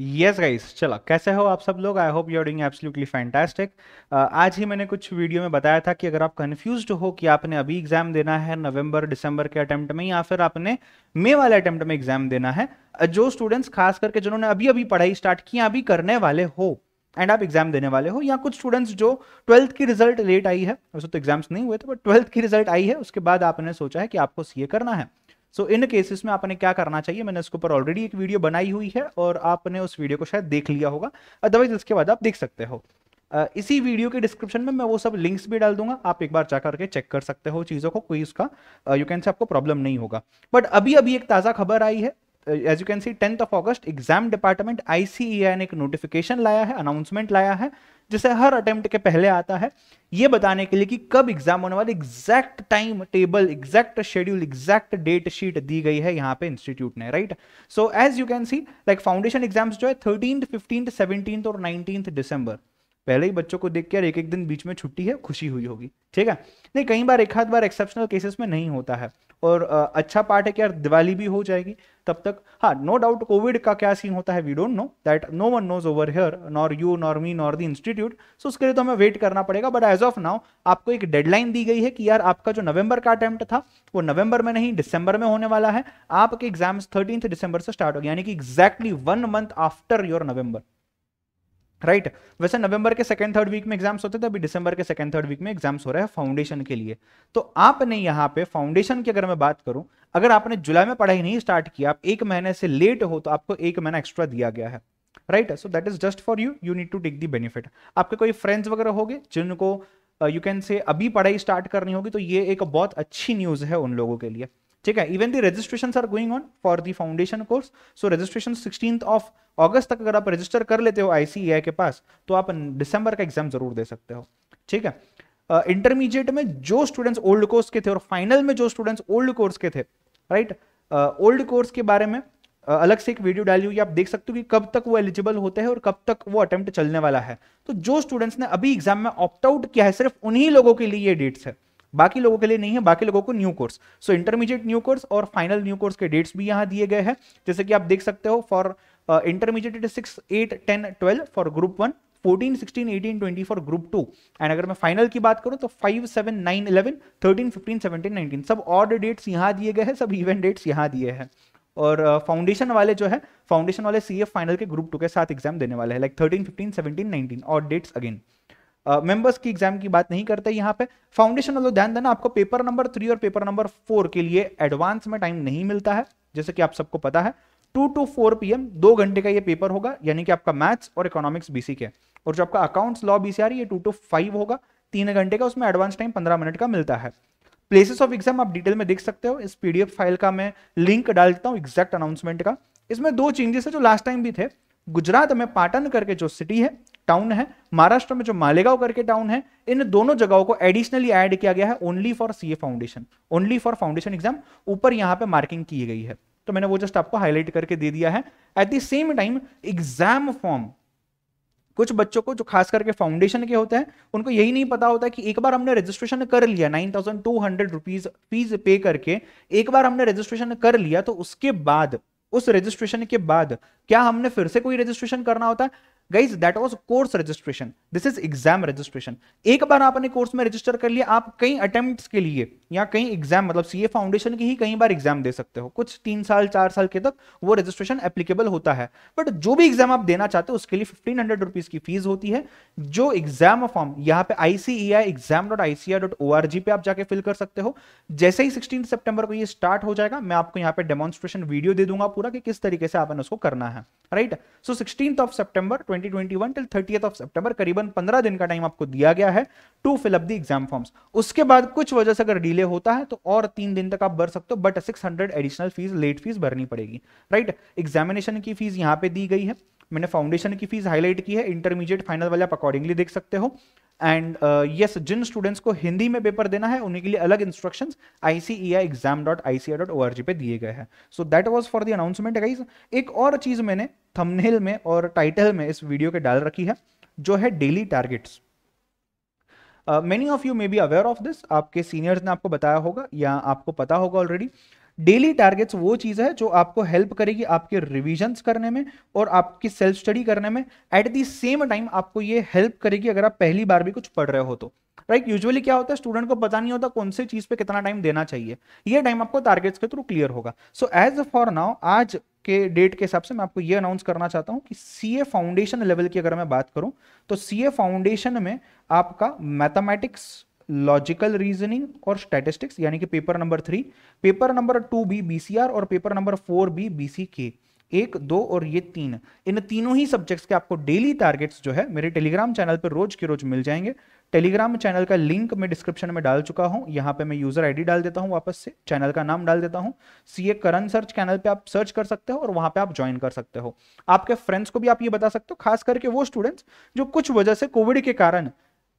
Yes guys चलो कैसे हो आप सब लोग I hope you doing absolutely fantastic आज ही मैंने कुछ वीडियो में बताया था कि अगर आप कन्फ्यूज हो कि आपने अभी एग्जाम देना है नवंबर दिसंबर के अटेम्प्ट में या फिर आपने मई वाले अटेम्प्ट में एग्जाम देना है uh, जो स्टूडेंट्स खास करके जिन्होंने अभी अभी पढ़ाई स्टार्ट की अभी करने वाले हो एंड आप एग्जाम देने वाले हो या कुछ स्टूडेंट्स जो ट्वेल्थ की रिजल्ट लेट आई है वैसे तो एग्जाम्स नहीं हुए थे बट ट्वेल्थ की रिजल्ट आई है उसके बाद आपने सोचा है कि आपको सीए करना है सो इन केसेस में आपने क्या करना चाहिए मैंने इसके ऊपर ऑलरेडी एक वीडियो बनाई हुई है और आपने उस वीडियो को शायद देख लिया होगा अदरवाइज इसके बाद आप देख सकते हो इसी वीडियो के डिस्क्रिप्शन में मैं वो सब लिंक्स भी डाल दूंगा आप एक बार जा करके चेक कर सकते हो चीज़ों को कोई उसका यू कैन से आपको प्रॉब्लम नहीं होगा बट अभी अभी एक ताज़ा खबर आई है as you can see tenth of August exam department ICAI ने एक नोटिफिकेशन लाया है अनाउंसमेंट लाया है जिसे हर अटेम्प्ट के पहले आता है ये बताने के लिए कि कब एग्जाम होने वाले exact time table exact schedule exact date sheet दी गई है यहाँ पे इंस्टीट्यूट ने right so as you can see like foundation exams जो है थर्टीन फिफ्टीन सेवनटीन और नाइनटीन दिसंबर पहले ही बच्चों को देख के एक एक दिन बीच में छुट्टी है खुशी हुई होगी ठीक है नहीं कई बार एक हाथ बार एक्सेप्शनल केसेस में नहीं होता है और uh, अच्छा पार्ट है कि यार दिवाली भी हो जाएगी तब तक हाँ नो डाउट कोविड का क्या सीन होता है we don't know that no one knows over here nor you nor me nor the institute so उसके लिए तो हमें वेट करना पड़ेगा बट एज ऑफ नाउ आपको एक डेडलाइन दी गई है कि यार आपका जो नवंबर का अटैम्प्ट था वो नवंबर में नहीं दिसंबर में होने वाला है आपके एग्जाम्स थर्टीन दिसंबर से स्टार्ट हो गया यानी कि exactly one month after your November right right? वैसे नवंबर के सेकंड थर्ड वीक में एग्जाम्स होते थे तो अभी दिसंबर के सेकंड थर्ड वीक में एग्जाम्स हो रहा है फाउंडेशन के लिए तो आपने यहाँ पे फाउंडेशन की अगर मैं बात करूं अगर आपने जुलाई में पढ़ाई नहीं स्टार्ट किया आप एक महीने से लेट हो तो आपको एक महीना एक्स्ट्रा दिया गया है right so that is just for you you need to take the benefit आपके कोई फ्रेंड्स वगैरह हो जिनको यू कैन से अभी पढ़ाई स्टार्ट करनी होगी तो ये एक बहुत अच्छी न्यूज़ है उन लोगों के लिए ठीक है even the registration are going on for the foundation course so registration sixteen of August तक अगर आप रजिस्टर कर लेते हो आईसीआई e के पास तो आप दिसंबर का एग्जाम जरूर दे सकते हो ठीक है इंटरमीडिएट uh, में जो स्टूडेंट्स ओल्ड कोर्स के थे और फाइनल में जो स्टूडेंट्स ओल्ड कोर्स के थे राइट ओल्ड कोर्स के बारे में uh, अलग से एक वीडियो डाली हुई आप देख सकते हो कि कब तक वो एलिजिबल होते हैं और कब तक वो अटेम्प्ट चलने वाला है तो जो स्टूडेंट्स ने अभी एग्जाम में ऑप्ट आउट किया है सिर्फ उन्हीं लोगों के लिए ये डेट्स है बाकी लोगों के लिए नहीं है बाकी लोगों को new course so intermediate new course और फाइनल न्यू कोर्स के डेट्स भी यहाँ दिए गए हैं जैसे कि आप देख सकते हो for intermediate it six eight ten twelve for group one 14, 16, 18, 20 for group two and अगर मैं फाइनल की बात करूं तो 5, 7, 9, 11, 13, 15, 17, 19 सब ऑर्ड डेट्स यहाँ दिए गए हैं इवेंट डेट्स यहाँ दिए हैं और फाउंडेशन uh, वाले जो है फाउंडेशन वाले सीएफ फाइनल के ग्रुप टू के साथ एग्जाम देने वाले हैं लाइक like 13, 15, 17, 19 और डेट्स अगेन मेंबर्स की एग्जाम की बात नहीं करते यहाँ पे फाउंडेशन वालों ध्यान देना आपको पेपर नंबर थ्री और पेपर नंबर फोर के लिए एडवांस में टाइम नहीं मिलता है जैसे कि आप सबको पता है टू टू फोर पीएम दो घंटे का ये पेपर होगा यानी कि आपका मैथ्स और इकोनॉमिक्स बीसी के और जो आपका अकाउंट्स लॉ बीसी आ रही टू टू फाइव होगा तीन घंटे का उसमें एडवांस टाइम पंद्रह मिनट का मिलता है प्लेसेस ऑफ एग्जाम आप डिटेल में देख सकते हो इस पीडीएफ फाइल का मैं लिंक डाल देता हूँ एग्जैक्ट अनाउंसमेंट का इसमें दो चेंजेस है जो लास्ट टाइम भी थे गुजरात में पाटन करके जो सिटी है टाउन है महाराष्ट्र में जो मालेगांव करके टाउन है इन दोनों जगहों को एडिशनली ऐड किया गया है only for CA foundation only for foundation exam ऊपर यहाँ पे मार्किंग की गई है तो मैंने वो जस्ट आपको हाईलाइट करके दे दिया है at the same time exam form कुछ बच्चों को जो खास करके फाउंडेशन के होते हैं उनको यही नहीं पता होता कि एक बार हमने रजिस्ट्रेशन कर लिया nine thousand two hundred rupees fees pay करके एक बार हमने रजिस्ट्रेशन कर लिया तो उसके बाद उस रजिस्ट्रेशन के बाद क्या हमने फिर से कोई रजिस्ट्रेशन करना होता है guys that was course registration this is exam registration एक बार आपने कोर्स में रजिस्टर कर लिया आप कई अटेम्प्ट के लिए या कहीं एग्जाम मतलब सीए फाउंडेशन की ही कई बार एग्जाम दे सकते हो कुछ तीन साल चार साल के तक वो रजिस्ट्रेशन एप्लीकेबल होता है बट जो भी एग्जाम आप देना चाहते हो उसके लिए फिफ्टीन हंड्रेड रुपीज की फीस होती है जो एग्जाम फॉर्म यहाँ पे ICAI exam dot ICAI dot O R G पे आप जाके फिल कर सकते हो जैसे ही सिक्सटीन सेप्टेम्बर को ये स्टार्ट हो जाएगा मैं आपको यहाँ पे डेमोन्स्ट्रेशन वीडियो दे दूंगा पूरा कि किस तरीके से आपने उसको करना है right so sixteen of September twenty twenty one till thirty of September करीबन पंद्रह दिन का टाइम आपको दिया गया है to fill up up the exam forms उसके बाद कुछ वजह से अगर डील डिले होता है तो और तीन दिन तक आप भर सकते हो but six hundred additional fees late fees भरनी पड़ेगी राइट एग्जामिनेशन की फीस यहाँ पे दी गई है मैंने फाउंडेशन की फीस हाईलाइट की है इंटरमीडिएट फाइनल वाले आप अकॉर्डिंगली देख सकते हो एंड यस uh, yes, जिन स्टूडेंट्स को हिंदी में पेपर देना है उनके लिए अलग इंस्ट्रक्शंस आईसीईआई e e पे दिए गए हैं so that was for the announcement guys एक और चीज़ मैंने थंबनेल में और टाइटल में इस वीडियो के डाल रखी है जो है daily targets many of you may be aware of this आपके सीनियर्स ने आपको बताया होगा या आपको पता होगा ऑलरेडी डेली टारगेट्स वो चीज़ है जो आपको हेल्प करेगी आपके रिविजन करने में और आपकी सेल्फ स्टडी करने में एट दी सेम टाइम आपको ये हेल्प करेगी अगर आप पहली बार भी कुछ पढ़ रहे हो तो राइट right? यूजुअली क्या होता है स्टूडेंट को पता नहीं होता कौन से चीज़ पे कितना टाइम देना चाहिए ये टाइम आपको टारगेट्स के थ्रू क्लियर होगा सो एज फॉर नाउ आज के डेट के हिसाब से मैं आपको ये अनाउंस करना चाहता हूँ कि सी फाउंडेशन लेवल की अगर मैं बात करूँ तो सी फाउंडेशन में आपका मैथमेटिक्स लॉजिकल रीजनिंग और स्टैटिस्टिक्स यानी कि paper number three paper number two B B और paper number four B B एक दो और ये तीन इन तीनों ही सब्जेक्ट्स के आपको डेली टारगेट्स जो है मेरे टेलीग्राम चैनल पर रोज के रोज मिल जाएंगे टेलीग्राम चैनल का लिंक मैं डिस्क्रिप्शन में डाल चुका हूं यहाँ पे मैं यूजर आईडी डाल देता हूं वापस से चैनल का नाम डाल देता हूँ सी ए करन सर्च चैनल पे आप सर्च कर सकते हो और वहां पे आप ज्वाइन कर सकते हो आपके फ्रेंड्स को भी आप ये बता सकते हो खास करके वो स्टूडेंट्स जो कुछ वजह से कोविड के कारण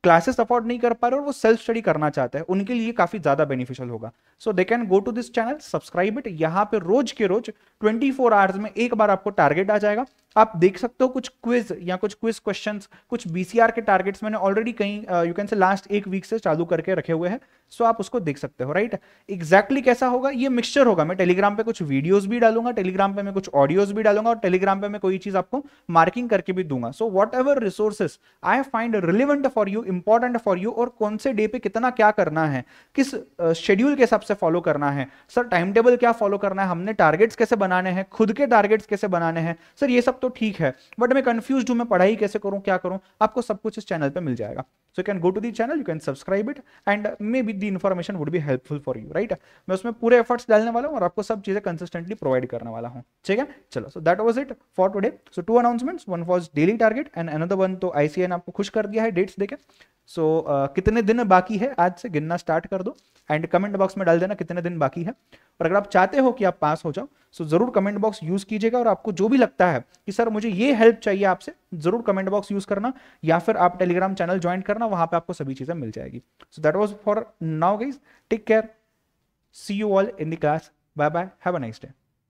क्लासेस अफोर्ड नहीं कर पा रहे और वो सेल्फ स्टडी करना चाहते हैं उनके लिए काफी ज्यादा बेनिफिशियल होगा so they can go to this channel subscribe it यहाँ पे रोज के रोज 24 फोर आवर्स में एक बार आपको टारगेट आ जाएगा आप देख सकते हो कुछ क्विज या कुछ क्विज क्वेश्चंस कुछ बीसीआर के टारगेट्स मैंने ऑलरेडी कहीं यू कैन से लास्ट एक वीक से चालू करके रखे हुए हैं सो so आप उसको देख सकते हो राइट right? एग्जैक्टली exactly कैसा होगा ये मिक्सचर होगा मैं टेलीग्राम पे कुछ वीडियोस भी डालूंगा टेलीग्राम पे मैं कुछ ऑडियोज भी डालूंगा और टेलीग्राम पे मैं कोई चीज आपको मार्किंग करके भी दूंगा so whatever resources I find relevant for you important for you और कौन से डे पे कितना क्या करना है किस शेड्यूल uh, के हिसाब से फॉलो करना है सर टाइम टेबल क्या फॉलो करना है हमने टारगेट्स कैसे बनाने हैं खुद के टारगेट्स कैसे बनाने हैं सर ये सब तो ठीक है बट मैं कंफ्यूज हूं मैं पढ़ाई कैसे करूं क्या करूं आपको सब कुछ इस चैनल पर मिल जाएगा so can go to the channel you can subscribe it and may be the information would भी हेल्पफुल फॉर यू राइट मैं उसमें पूरे एफर्ट्स डालने वाला हूँ और आपको सब चीजें कंसिस्टेंटली प्रोवाइड करने वाला हूँ ठीक है चलो so that was it for today so two announcements one was daily target and another one तो आईसीए ने आपको खुश कर दिया है डेट्स देखे सो so, uh, कितने दिन बाकी है आज से गिनना स्टार्ट कर दो एंड कमेंट बॉक्स में डाल देना कितने दिन बाकी है और अगर आप चाहते हो कि आप पास हो जाओ सो so जरूर कमेंट बॉक्स यूज कीजिएगा और आपको जो भी लगता है कि सर मुझे ये हेल्प चाहिए आपसे जरूर कमेंट बॉक्स यूज करना या फिर आप टेलीग्राम चैनल ज्वाइन करना वहां पे आपको सभी चीजें मिल जाएगी so that was for now guys take care see you all in the class bye bye have a nice day